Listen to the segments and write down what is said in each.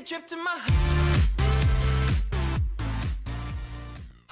a trip to my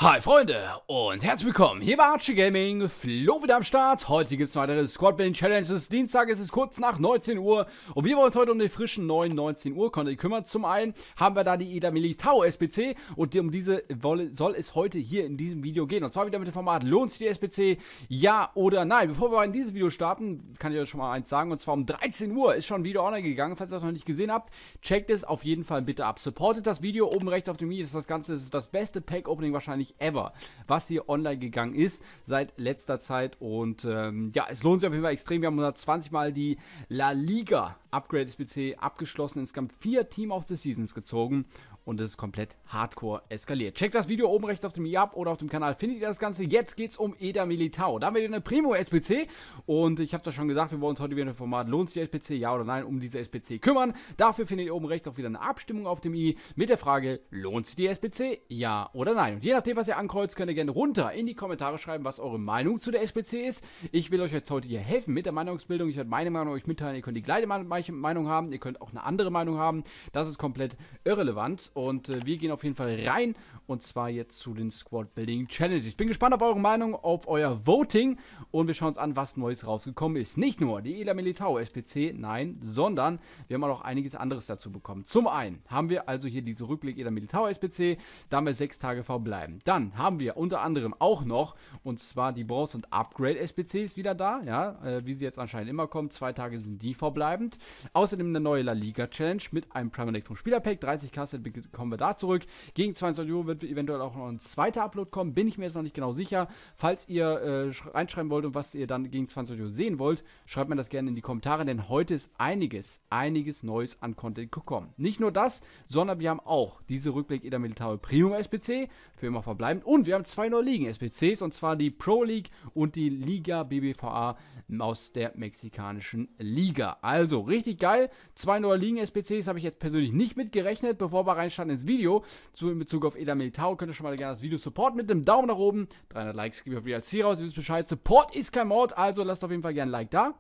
Hi Freunde und herzlich willkommen hier bei Archie Gaming, Flo wieder am Start. Heute gibt es weitere Squadbane Challenges. Dienstag ist es kurz nach 19 Uhr und wir wollen uns heute um den frischen neuen 19 Uhr Content kümmern. Zum einen haben wir da die Ida Militao SPC und um diese soll es heute hier in diesem Video gehen. Und zwar wieder mit dem Format, lohnt sich die SPC, ja oder nein? Bevor wir in dieses Video starten, kann ich euch schon mal eins sagen und zwar um 13 Uhr ist schon ein Video online gegangen. Falls ihr das noch nicht gesehen habt, checkt es auf jeden Fall bitte ab. Supportet das Video, oben rechts auf dem Video ist das Ganze das, ist das beste Pack-Opening wahrscheinlich wahrscheinlich ever, was hier online gegangen ist seit letzter Zeit. Und ähm, ja, es lohnt sich auf jeden Fall extrem. Wir haben 120 Mal die La Liga Upgrade SPC abgeschlossen, insgesamt vier Team of the Seasons gezogen und es ist komplett hardcore eskaliert. Checkt das Video oben rechts auf dem i ab oder auf dem Kanal findet ihr das Ganze. Jetzt geht's um Eda Militao. Da haben wir eine Primo SPC und ich habe das schon gesagt, wir wollen uns heute wieder ein Format, lohnt sich die SPC, ja oder nein, um diese SPC kümmern. Dafür findet ihr oben rechts auch wieder eine Abstimmung auf dem i mit der Frage, lohnt sich die SPC, ja oder nein. Und je nachdem, was ihr ankreuzt, könnt ihr gerne runter in die Kommentare schreiben, was eure Meinung zu der SPC ist. Ich will euch jetzt heute hier helfen mit der Meinungsbildung. Ich werde meine Meinung euch mitteilen. Ihr könnt die gleiche Meinung haben, ihr könnt auch eine andere Meinung haben. Das ist komplett irrelevant und äh, wir gehen auf jeden Fall rein. Und zwar jetzt zu den Squad Building Challenges. Ich bin gespannt auf eure Meinung, auf euer Voting. Und wir schauen uns an, was Neues rausgekommen ist. Nicht nur die Ela Militao SPC, nein, sondern wir haben auch noch einiges anderes dazu bekommen. Zum einen haben wir also hier diese Rückblick Ela Militao SPC. Da haben wir sechs Tage verbleiben. Dann haben wir unter anderem auch noch, und zwar die Bronze- und Upgrade-SPCs wieder da. Ja, äh, wie sie jetzt anscheinend immer kommen. Zwei Tage sind die verbleibend. Außerdem eine neue La Liga-Challenge mit einem Prime Electrum Spielerpack, 30 Castle Set kommen wir da zurück. Gegen 22 Uhr wird eventuell auch noch ein zweiter Upload kommen, bin ich mir jetzt noch nicht genau sicher. Falls ihr äh, reinschreiben wollt und was ihr dann gegen 20 Uhr sehen wollt, schreibt mir das gerne in die Kommentare, denn heute ist einiges, einiges Neues an Content gekommen. Nicht nur das, sondern wir haben auch diese Rückblick Eder Militare Premium SPC für immer verbleibend und wir haben zwei neue Ligen SPCs und zwar die Pro League und die Liga BBVA aus der mexikanischen Liga. Also richtig geil, zwei neue Ligen SPCs habe ich jetzt persönlich nicht mitgerechnet, bevor wir reinschreiben ins Video zu, in Bezug auf Eda Militao. Könnt ihr schon mal gerne das Video supporten mit einem Daumen nach oben. 300 Likes gebe ich auf jeden DLC raus. Ihr wisst Bescheid. Support ist kein Mord, also lasst auf jeden Fall gerne ein Like da.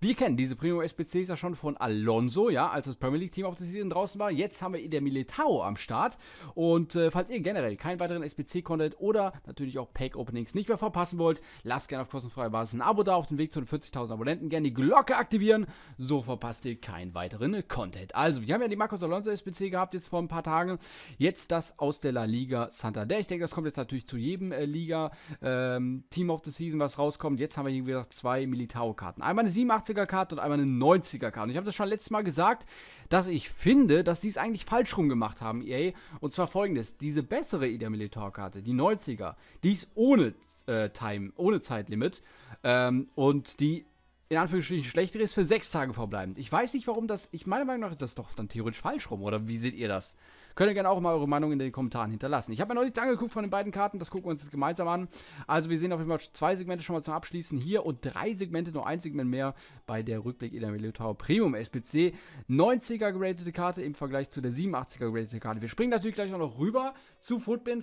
Wir kennen diese Primo SPCs ja schon von Alonso, ja, als das Premier League Team auf der Season draußen war. Jetzt haben wir in der Militao am Start. Und äh, falls ihr generell keinen weiteren SPC-Content oder natürlich auch Pack-Openings nicht mehr verpassen wollt, lasst gerne auf kostenfreier Basis ein Abo da auf dem Weg zu den 40.000 Abonnenten. Gerne die Glocke aktivieren, so verpasst ihr keinen weiteren Content. Also, wir haben ja die Marcos Alonso SPC gehabt jetzt vor ein paar Tagen. Jetzt das aus der La Liga Santander. Ich denke, das kommt jetzt natürlich zu jedem äh, Liga ähm, Team of the Season, was rauskommt. Jetzt haben wir hier, wieder zwei Militao-Karten. Einmal eine 87er-Karte und einmal eine 90er-Karte. Und ich habe das schon letztes Mal gesagt, dass ich finde, dass sie es eigentlich falsch rum gemacht haben, EA. Und zwar folgendes: Diese bessere Ida Militar-Karte, die 90er, die ist ohne äh, Time, ohne Zeitlimit. Ähm, und die in Anführungsstrichen schlechtere ist für sechs Tage verbleibend. Ich weiß nicht, warum das. Ich meiner Meinung nach ist das doch dann theoretisch falsch rum, oder wie seht ihr das? Könnt ihr gerne auch mal eure Meinung in den Kommentaren hinterlassen. Ich habe mir noch nichts angeguckt von den beiden Karten, das gucken wir uns jetzt gemeinsam an. Also wir sehen auf jeden Fall zwei Segmente schon mal zum Abschließen hier und drei Segmente, nur ein Segment mehr bei der Rückblick in der Militao Premium SPC. 90er geratete Karte im Vergleich zu der 87er geratete Karte. Wir springen natürlich gleich noch rüber zu Footbin,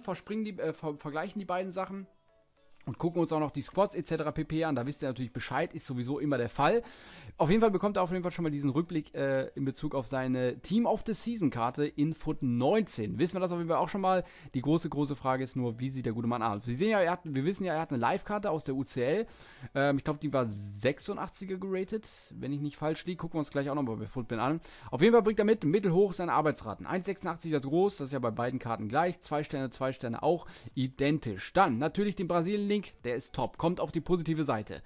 äh, ver vergleichen die beiden Sachen und gucken uns auch noch die Squads etc. pp. an. Da wisst ihr natürlich Bescheid, ist sowieso immer der Fall. Auf jeden Fall bekommt er auf jeden Fall schon mal diesen Rückblick äh, in Bezug auf seine Team of the Season Karte in Foot 19. Wissen wir das auf jeden Fall auch schon mal. Die große, große Frage ist nur, wie sieht der gute Mann aus? Sie sehen ja, hat, wir wissen ja, er hat eine Live-Karte aus der UCL. Ähm, ich glaube, die war 86er geratet, wenn ich nicht falsch liege. Gucken wir uns gleich auch nochmal bei Footbin an. Auf jeden Fall bringt er mit, mittelhoch seine Arbeitsraten. 1,86 das groß, das ist ja bei beiden Karten gleich. Zwei Sterne, zwei Sterne auch identisch. Dann natürlich den Brasilien-Link Link, der ist top. Kommt auf die positive Seite.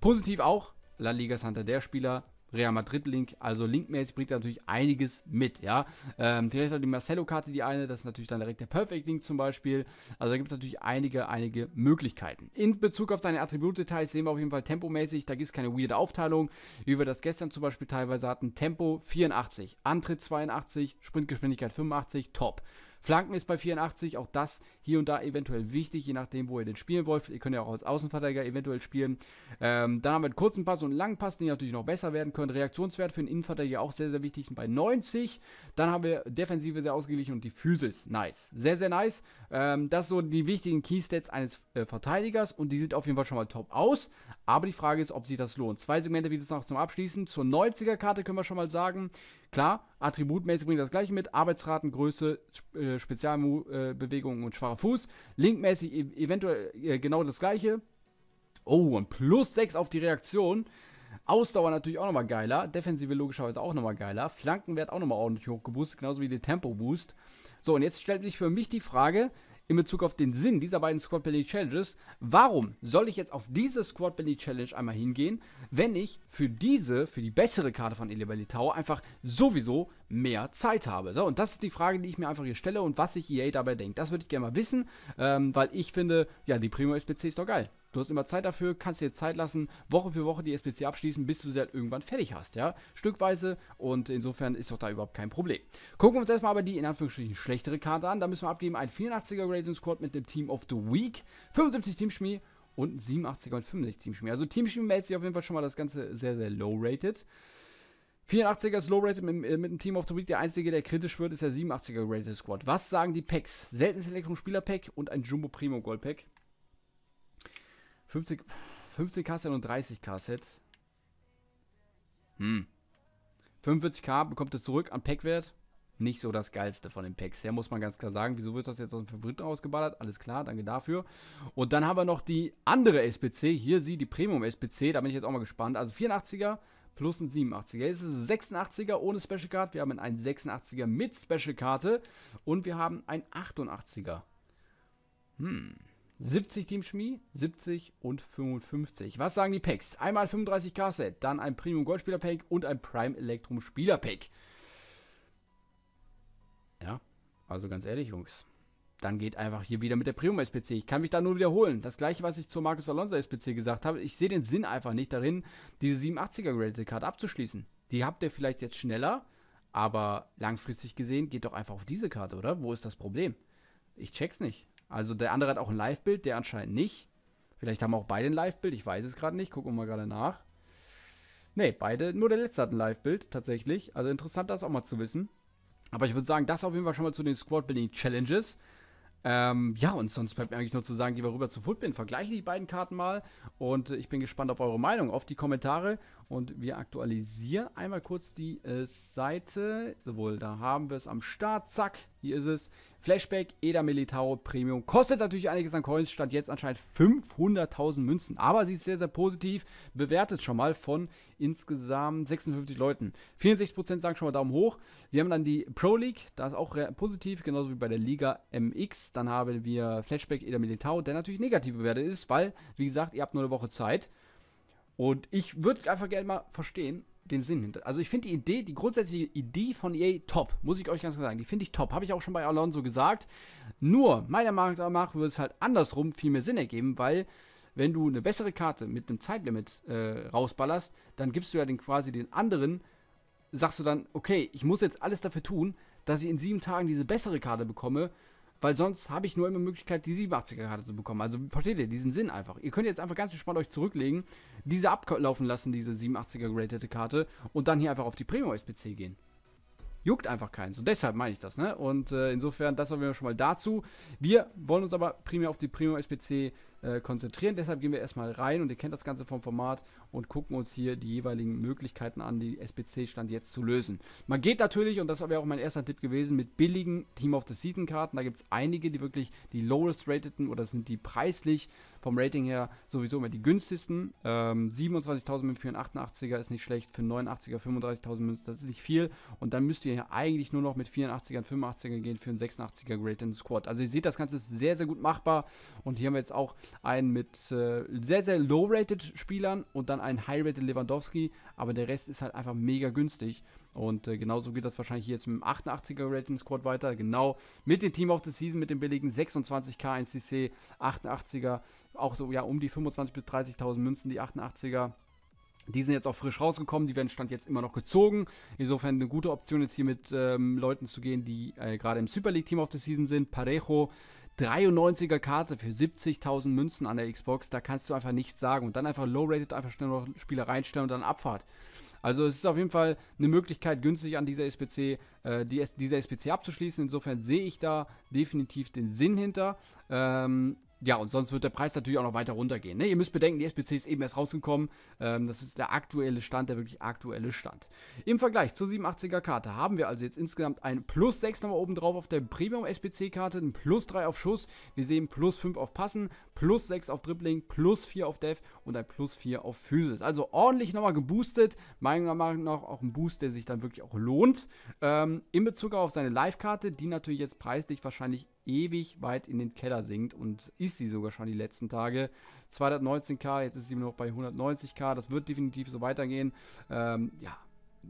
Positiv auch, La Liga Santa der Spieler, Real Madrid Link, also linkmäßig bringt er natürlich einiges mit, ja. Ähm, direkt hat die Marcelo-Karte die eine, das ist natürlich dann direkt der Perfect Link zum Beispiel. Also da gibt es natürlich einige, einige Möglichkeiten. In Bezug auf seine Attributdetails sehen wir auf jeden Fall tempomäßig, da gibt es keine weirde Aufteilung, wie wir das gestern zum Beispiel teilweise hatten. Tempo 84, Antritt 82, Sprintgeschwindigkeit 85, top. Flanken ist bei 84, auch das hier und da eventuell wichtig, je nachdem, wo ihr den spielen wollt. Ihr könnt ja auch als Außenverteidiger eventuell spielen. Ähm, dann haben wir einen kurzen Pass und einen langen Pass, die natürlich noch besser werden können. Reaktionswert für den Innenverteidiger auch sehr, sehr wichtig bei 90. Dann haben wir Defensive sehr ausgeglichen und die Physis. Nice. Sehr, sehr nice. Ähm, das so die wichtigen Keystats eines äh, Verteidigers und die sieht auf jeden Fall schon mal top aus. Aber die Frage ist, ob sich das lohnt. Zwei Segmente wie das noch zum Abschließen. Zur 90er-Karte können wir schon mal sagen, Klar, attributmäßig bringt das gleiche mit, Arbeitsraten, Größe, äh, Spezialbewegungen und schwacher Fuß. Linkmäßig e-, eventuell äh, genau das gleiche. Oh, und plus 6 auf die Reaktion. Ausdauer natürlich auch nochmal geiler. Defensive logischerweise auch nochmal geiler. Flankenwert auch nochmal ordentlich hochgeboostet, genauso wie der Tempo-Boost. So, und jetzt stellt sich für mich die Frage, in Bezug auf den Sinn dieser beiden Squad Belly Challenges, warum soll ich jetzt auf diese Squad Belly Challenge einmal hingehen, wenn ich für diese, für die bessere Karte von Elebelli Tower einfach sowieso mehr Zeit habe. So, und das ist die Frage, die ich mir einfach hier stelle und was sich EA dabei denkt. Das würde ich gerne mal wissen, ähm, weil ich finde, ja, die Primo SPC ist doch geil. Du hast immer Zeit dafür, kannst dir Zeit lassen, Woche für Woche die SPC abschließen, bis du sie halt irgendwann fertig hast, ja? Stückweise und insofern ist doch da überhaupt kein Problem. Gucken wir uns erstmal aber die in Anführungsstrichen schlechtere Karte an. Da müssen wir abgeben, ein 84er Grading Squad mit dem Team of the Week, 75 Teamschmied und ein 87er und 65 Teamschmied. Also Teamschmied-mäßig auf jeden Fall schon mal das Ganze sehr, sehr low-rated. 84er ist low-rated mit, äh, mit, dem Team of the Week. Der einzige, der kritisch wird, ist der 87er Rated Squad. Was sagen die Packs? Seltenes elektro spieler pack und ein Jumbo Primo Gold-Pack. 50, 50 K-Set und 30 K-Set. Hm. 45k bekommt er zurück am Packwert. Nicht so das geilste von den Packs her, muss man ganz klar sagen. Wieso wird das jetzt aus dem Favoriten ausgeballert? Alles klar, danke dafür. Und dann haben wir noch die andere SPC. Hier sie, die Premium SPC. Da bin ich jetzt auch mal gespannt. Also 84er plus ein 87er. Jetzt ist es ein 86er ohne Special Card. Wir haben einen 86er mit Special Karte. Und wir haben einen 88er. Hm. 70 Team Schmi, 70 und 55. Was sagen die Packs? Einmal 35k Set, dann ein Premium Goldspieler Pack und ein Prime Electrum Spieler Pack. Ja, also ganz ehrlich, Jungs. Dann geht einfach hier wieder mit der Premium SPC. Ich kann mich da nur wiederholen. Das gleiche, was ich zur Markus Alonso SPC gesagt habe. Ich sehe den Sinn einfach nicht darin, diese 87er Graded Card abzuschließen. Die habt ihr vielleicht jetzt schneller, aber langfristig gesehen geht doch einfach auf diese Karte, oder? Wo ist das Problem? Ich check's nicht. Also der andere hat auch ein Live-Bild, der anscheinend nicht. Vielleicht haben auch beide ein Live-Bild, ich weiß es gerade nicht, gucken wir mal gerade nach. Ne, beide, nur der letzte hat ein Live-Bild tatsächlich. Also interessant, das auch mal zu wissen. Aber ich würde sagen, das auf jeden Fall schon mal zu den Squad-Building-Challenges. Ähm, ja, und sonst bleibt mir eigentlich nur zu sagen, gehen wir rüber zu Footbin, vergleiche die beiden Karten mal und äh, ich bin gespannt auf eure Meinung, auf die Kommentare und wir aktualisieren einmal kurz die äh, Seite. Sowohl, da haben wir es am Start, zack. Hier ist es. Flashback Eda Militaro Premium. Kostet natürlich einiges an Coins, stand jetzt anscheinend 500.000 Münzen. Aber sie ist sehr, sehr positiv. Bewertet schon mal von insgesamt 56 Leuten. 64% sagen schon mal Daumen hoch. Wir haben dann die Pro League, da ist auch positiv, genauso wie bei der Liga MX. Dann haben wir Flashback Eda Militaro. der natürlich negativ bewertet ist, weil, wie gesagt, ihr habt nur eine Woche Zeit. Und ich würde einfach gerne mal verstehen, den Sinn hinter. Also ich finde die Idee, die grundsätzliche Idee von EA top, muss ich euch ganz klar sagen. Die finde ich top. Habe ich auch schon bei Alonso gesagt. Nur, meiner Meinung nach würde es halt andersrum viel mehr Sinn ergeben, weil wenn du eine bessere Karte mit einem Zeitlimit äh, rausballerst, dann gibst du ja den quasi den anderen, sagst du dann, okay, ich muss jetzt alles dafür tun, dass ich in sieben Tagen diese bessere Karte bekomme, weil sonst habe ich nur immer Möglichkeit, die 87er-Karte zu bekommen. Also versteht ihr diesen Sinn einfach. Ihr könnt jetzt einfach ganz entspannt euch zurücklegen, diese ablaufen lassen, diese 87er-geratete Karte, und dann hier einfach auf die Premium SPC gehen. Juckt einfach keinen. So deshalb meine ich das, ne? Und äh, insofern, das haben wir schon mal dazu. Wir wollen uns aber primär auf die Premium SPC äh, konzentrieren. Deshalb gehen wir erstmal rein und ihr kennt das Ganze vom Format und gucken uns hier die jeweiligen Möglichkeiten an, die spc stand jetzt zu lösen. Man geht natürlich, und das wäre auch mein erster Tipp gewesen, mit billigen Team of the Season-Karten. Da gibt es einige, die wirklich die lowest rateden oder sind die preislich vom Rating her sowieso immer die günstigsten. Ähm, 27.000 Münzen für einen 88er ist nicht schlecht, für einen 89er 35.000 Münzen, das ist nicht viel. Und dann müsst ihr ja eigentlich nur noch mit 84ern, 85ern gehen für einen 86er Great in Squad. Also ihr seht, das Ganze ist sehr, sehr gut machbar. Und hier haben wir jetzt auch einen mit äh, sehr, sehr low-rated Spielern und dann einen high-rated Lewandowski, aber der Rest ist halt einfach mega günstig. Und äh, genauso geht das wahrscheinlich jetzt mit dem 88er Rating Squad weiter. Genau mit dem Team of the Season, mit dem billigen 26k 1cc, 88er, auch so ja um die 25.000 bis 30.000 Münzen, die 88er. Die sind jetzt auch frisch rausgekommen, die werden Stand jetzt immer noch gezogen. Insofern eine gute Option ist hier mit ähm, Leuten zu gehen, die äh, gerade im Super League Team of the Season sind. Parejo, 93er Karte für 70.000 Münzen an der Xbox, da kannst du einfach nichts sagen. Und dann einfach low-rated, einfach schnell noch Spieler reinstellen und dann Abfahrt. Also es ist auf jeden Fall eine Möglichkeit, günstig an dieser SPC, äh, die, dieser SPC abzuschließen. Insofern sehe ich da definitiv den Sinn hinter. Ähm, ja, und sonst wird der Preis natürlich auch noch weiter runtergehen. Ne? Ihr müsst bedenken, die SPC ist eben erst rausgekommen. Ähm, das ist der aktuelle Stand, der wirklich aktuelle Stand. Im Vergleich zur 87er Karte haben wir also jetzt insgesamt ein plus 6 nochmal oben drauf auf der Premium SPC Karte, ein plus 3 auf Schuss. Wir sehen plus 5 auf Passen, plus 6 auf Dribbling, plus 4 auf Dev und ein plus 4 auf Physis. Also ordentlich nochmal geboostet. Meiner Meinung nach auch ein Boost, der sich dann wirklich auch lohnt. Ähm, in Bezug auf seine Live-Karte, die natürlich jetzt preislich wahrscheinlich ewig weit in den Keller sinkt und ist sie sogar schon die letzten Tage. 219k, jetzt ist sie nur noch bei 190k. Das wird definitiv so weitergehen. Ähm, ja,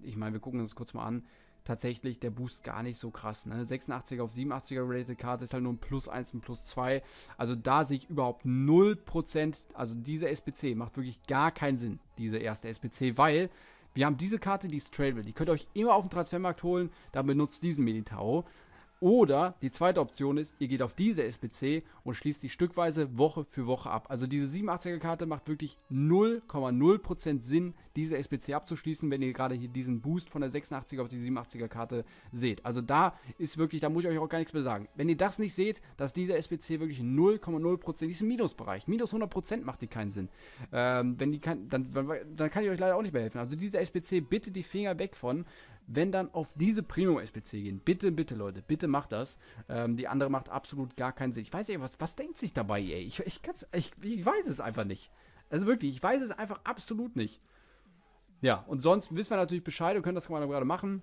ich meine, wir gucken uns das kurz mal an tatsächlich der Boost gar nicht so krass. Ne? 86er auf 87er Related Karte ist halt nur ein Plus 1 und Plus 2. Also da sehe ich überhaupt 0%. Also diese SPC macht wirklich gar keinen Sinn, diese erste SPC, weil wir haben diese Karte, die ist tradable. Die könnt ihr euch immer auf dem Transfermarkt holen, dann benutzt diesen Militao. Oder die zweite Option ist, ihr geht auf diese SBC und schließt die stückweise Woche für Woche ab. Also diese 87er Karte macht wirklich 0,0% Sinn, diese SBC abzuschließen, wenn ihr gerade hier diesen Boost von der 86er auf die 87er Karte seht. Also da ist wirklich, da muss ich euch auch gar nichts mehr sagen. Wenn ihr das nicht seht, dass diese SBC wirklich 0,0% ist im Minusbereich. Minus 100% macht die keinen Sinn. Ähm, wenn die kann, dann, dann kann ich euch leider auch nicht mehr helfen. Also diese SBC, bitte die Finger weg von wenn dann auf diese Premium-SPC gehen, bitte, bitte Leute, bitte macht das. Ähm, die andere macht absolut gar keinen Sinn. Ich weiß nicht, was, was denkt sich dabei, ey? Ich, ich, ich, ich weiß es einfach nicht. Also wirklich, ich weiß es einfach absolut nicht. Ja, und sonst wissen wir natürlich Bescheid und können das gerade machen.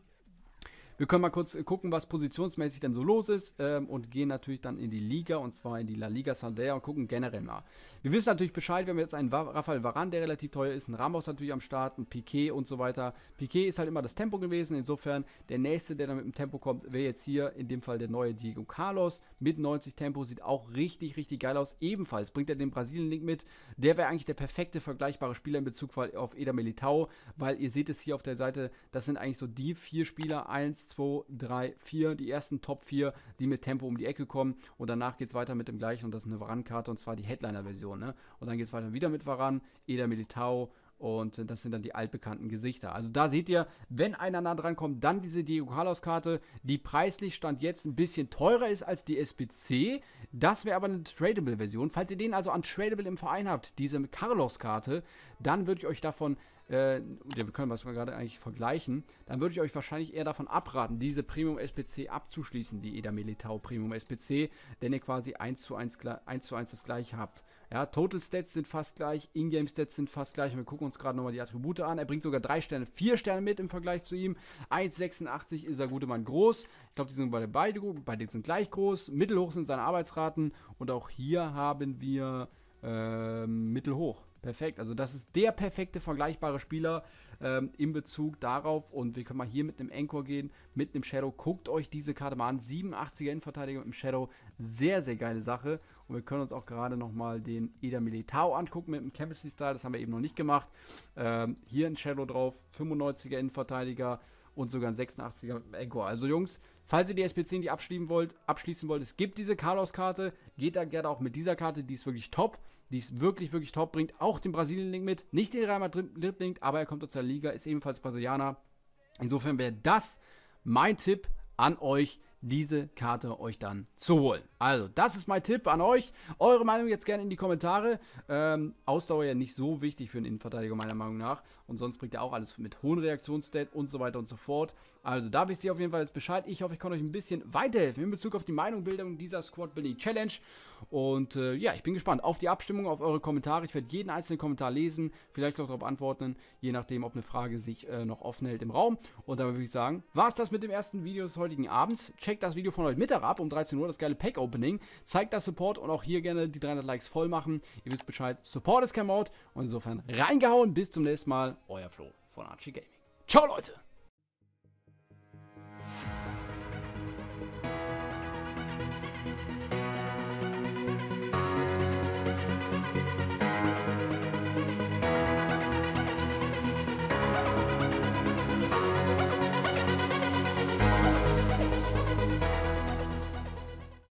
Wir können mal kurz äh, gucken, was positionsmäßig denn so los ist ähm, und gehen natürlich dann in die Liga und zwar in die La Liga Sandea und gucken generell mal. Wir wissen natürlich Bescheid, wir haben jetzt einen Rafael Varan, der relativ teuer ist, ein Ramos natürlich am Start, ein Piquet und so weiter. Piquet ist halt immer das Tempo gewesen, insofern der nächste, der dann mit dem Tempo kommt, wäre jetzt hier in dem Fall der neue Diego Carlos mit 90 Tempo, sieht auch richtig, richtig geil aus. Ebenfalls bringt er den Brasilien-Link mit, der wäre eigentlich der perfekte vergleichbare Spieler in Bezug auf Eder Militao, weil ihr seht es hier auf der Seite, das sind eigentlich so die vier Spieler, eins, 2, 3, 4, die ersten Top 4, die mit Tempo um die Ecke kommen. Und danach geht es weiter mit dem gleichen und das ist eine Varan-Karte und zwar die Headliner-Version. Ne? Und dann geht es weiter wieder mit Varan, Eder Militao und das sind dann die altbekannten Gesichter. Also da seht ihr, wenn einer nah dran kommt, dann diese Diego Carlos Karte, die preislich Stand jetzt ein bisschen teurer ist als die SPC. Das wäre aber eine Tradable Version. Falls ihr den also an Tradable im Verein habt, diese Carlos Karte, dann würde ich euch davon äh, wir können was wir gerade eigentlich vergleichen, dann würde ich euch wahrscheinlich eher davon abraten, diese Premium SPC abzuschließen, die EDA Militao Premium SPC, denn ihr quasi 1 zu 1, 1 zu 1 das gleiche habt. Ja, Total Stats sind fast gleich, Ingame Stats sind fast gleich. und Wir gucken uns gerade nochmal die Attribute an. Er bringt sogar 3 Sterne, 4 Sterne mit im Vergleich zu ihm. 1,86 ist der gute Mann groß. Ich glaube, die sind bei beide, beide sind gleich groß. Mittelhoch sind seine Arbeitsraten und auch hier haben wir äh, mittelhoch. Perfekt. Also das ist der perfekte vergleichbare Spieler ähm, in Bezug darauf. Und wir können mal hier mit einem Encore gehen, mit einem Shadow. Guckt euch diese Karte mal an. 87er Innenverteidiger mit einem Shadow. Sehr, sehr geile Sache. Und wir können uns auch gerade nochmal den Eder Militao angucken mit dem Chemistry Style. Das haben wir eben noch nicht gemacht. Ähm, hier ein Shadow drauf. 95er Innenverteidiger und sogar ein 86er mit dem Encore. Also Jungs, falls ihr die SPC nicht abschließen wollt, abschließen wollt, es gibt diese Carlos-Karte, geht da gerne auch mit dieser Karte, die ist wirklich top, die ist wirklich, wirklich top, bringt auch den Brasilien-Link mit, nicht den Real Madrid-Link, aber er kommt aus der Liga, ist ebenfalls Brasilianer. Insofern wäre das mein Tipp an euch, diese Karte euch dann zu holen. Also, das ist mein Tipp an euch. Eure Meinung jetzt gerne in die Kommentare. Ähm, Ausdauer ja nicht so wichtig für einen Innenverteidiger, meiner Meinung nach. Und sonst bringt er auch alles mit hohen Reaktionsstat und so weiter und so fort. Also, da wisst ihr auf jeden Fall jetzt Bescheid. Ich hoffe, ich konnte euch ein bisschen weiterhelfen in Bezug auf die Meinungbildung dieser Squad Building Challenge. Und äh, ja, ich bin gespannt auf die Abstimmung, auf eure Kommentare. Ich werde jeden einzelnen Kommentar lesen, vielleicht auch darauf antworten, je nachdem, ob eine Frage sich äh, noch offen hält im Raum. Und dann würde ich sagen, war es das mit dem ersten Video des heutigen Abends. Ciao. Checkt das Video von heute Mittag ab um 13 Uhr, das geile Pack-Opening. Zeigt das Support und auch hier gerne die 300 Likes voll machen. Ihr wisst Bescheid, Support ist kein Mord. Und insofern reingehauen. Bis zum nächsten Mal. Euer Flo von Archie Gaming. Ciao, Leute!